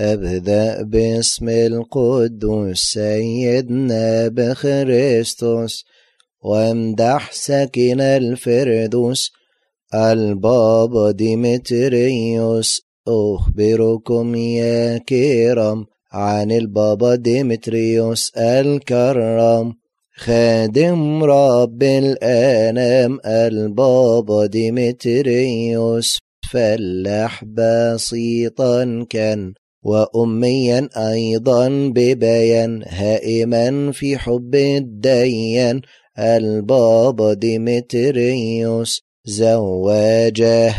أبدأ باسم القدوس سيدنا بخريستوس وامدح سكن الفردوس البابا ديمتريوس أخبركم يا كرام عن البابا ديمتريوس الكرم خادم رب الأنام البابا ديمتريوس فلاح بسيطا كان وأميا أيضا ببيان هائما في حب الديان البابا ديمتريوس زواجه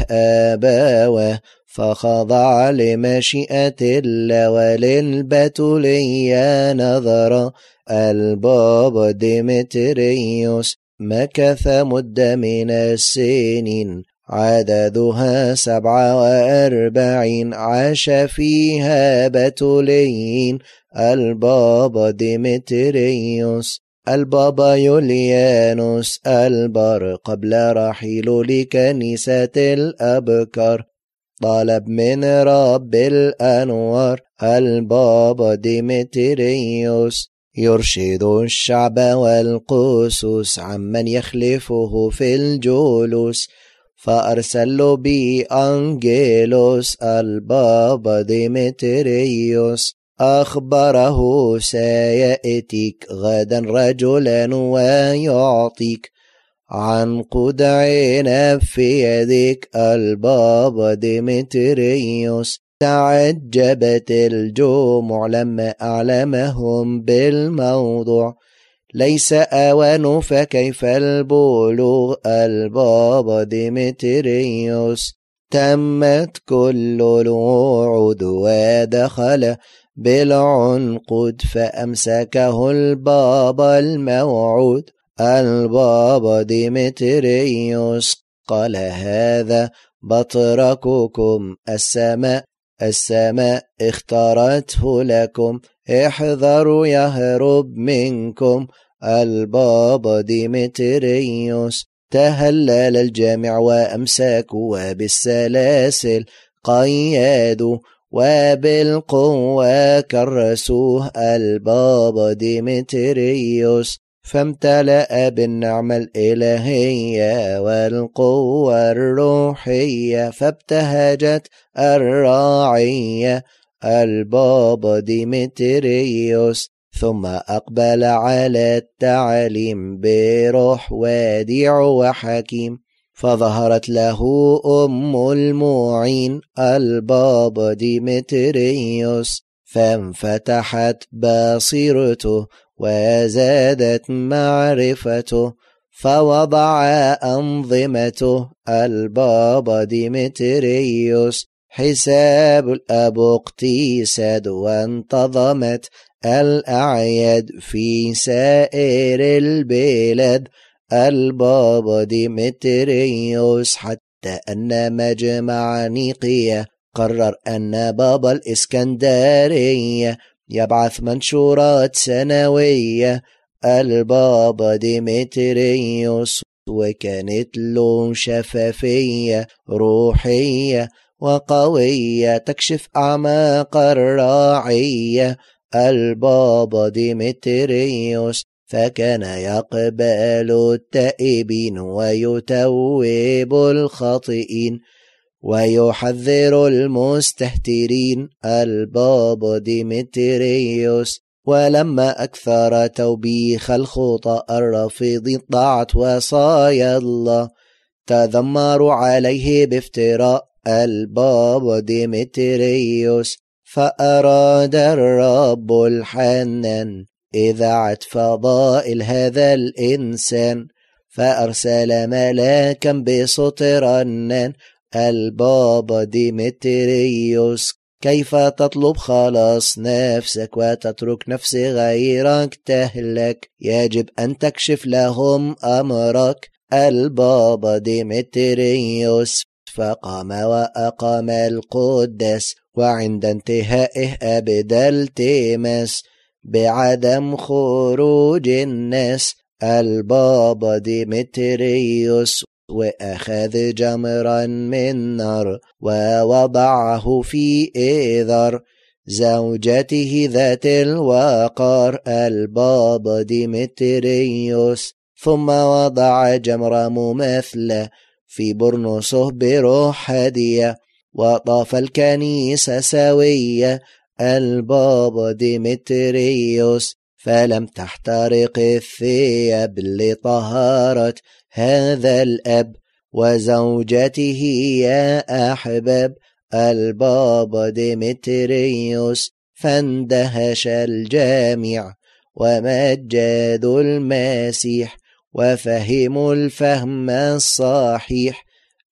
أباوه فخضع لمشيئة الله وللبتولية نظرا البابا ديمتريوس مكث مدة من السنين عددها سبع وأربعين عاش فيها بتولين البابا ديمتريوس البابا يوليانوس البر قبل رحيله لكنيسة الأبكر طلب من رب الأنوار البابا ديمتريوس يرشد الشعب والقسوس عمن يخلفه في الجلوس فأرسل له بي أنجيلوس البابا ديمتريوس أخبره سيأتيك غدا رجلا ويعطيك عن قدع في يدك البابا ديمتريوس تعجبت الجموع لما أعلمهم بالموضوع ليس أوان فكيف البلوغ البابا ديمتريوس تمت كل الوعود ودخل بالعنقود فأمسكه البابا الموعود البابا ديمتريوس قال هذا بطرككم السماء السماء اختارته لكم احذروا يهرب منكم البابا ديمتريوس تهلل الجامع وامساكوا وبالسلاسل قيادوا وبالقوة كرسوه البابا ديمتريوس فامتلأ بالنعمة الإلهية والقوة الروحية فابتهجت الراعية البابا ديمتريوس ثم أقبل على التعليم بروح وديع وحكيم فظهرت له أم المعين البابا ديمتريوس فانفتحت بصيرته وزادت معرفته فوضع أنظمته البابا ديمتريوس حساب الأبوقتيساد وانتظمت الأعياد في سائر البلاد البابا ديمتريوس حتى أن مجمع نيقية قرر أن بابا الإسكندرية يبعث منشورات سنوية البابا ديمتريوس وكانت له شفافية روحية وقوية تكشف أعماق الراعية البابا ديمتريوس فكان يقبل التائبين ويتوب الخاطئين ويحذر المستهترين البابا ديمتريوس ولما أكثر توبيخ الخطأ الرافض طاعت وصايا الله تذمروا عليه بافتراء البابا ديمتريوس فأراد الرب الحنان إذاعة فضائل هذا الإنسان فأرسل ملاكا بصوت رنان البابا ديمتريوس كيف تطلب خلاص نفسك وتترك نفس غيرك تهلك يجب أن تكشف لهم أمرك البابا ديمتريوس فقام وأقام القدس وعند انتهائه أبدى التماس بعدم خروج الناس البابا ديمتريوس وأخذ جمرا من نار ووضعه في إذر زوجته ذات الوقار البابا ديمتريوس ثم وضع جمرا مماثله في برنوسه بروح هادية وطاف الكنيسة سوية البابا ديمتريوس فلم تحترق الثياب لطهارة هذا الأب وزوجته يا أحباب البابا ديمتريوس فاندهش الجامع ومجاد المسيح وفهموا الفهم الصحيح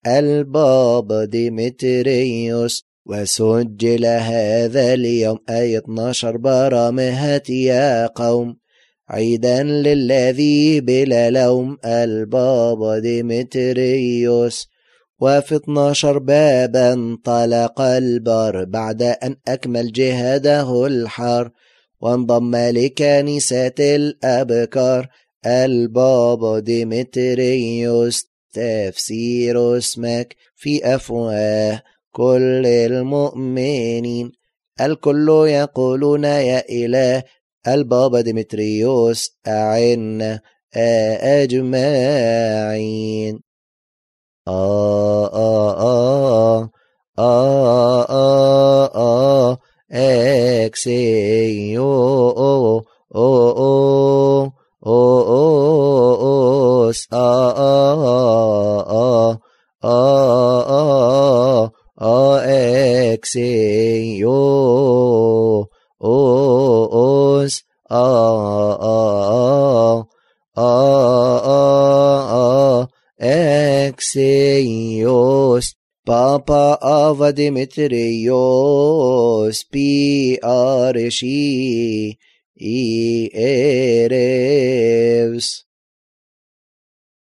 البابا ديمتريوس وسجل هذا اليوم أي 12 برامهات يا قوم عيدا للذي بلا لوم البابا ديمتريوس وفي 12 بابا انطلق البار بعد أن أكمل جهاده الحار وانضم لكنيسة الأبكار البابا ديمتريوس تفسير اسمك في أفواه كل المؤمنين الكل يقولون يا إله البابا ديمتريوس أعنا أجمعين آه آه آه آه, آه os a a x a o o s a a a a x a o s Papa Ava Dimitrios P R E Ereves.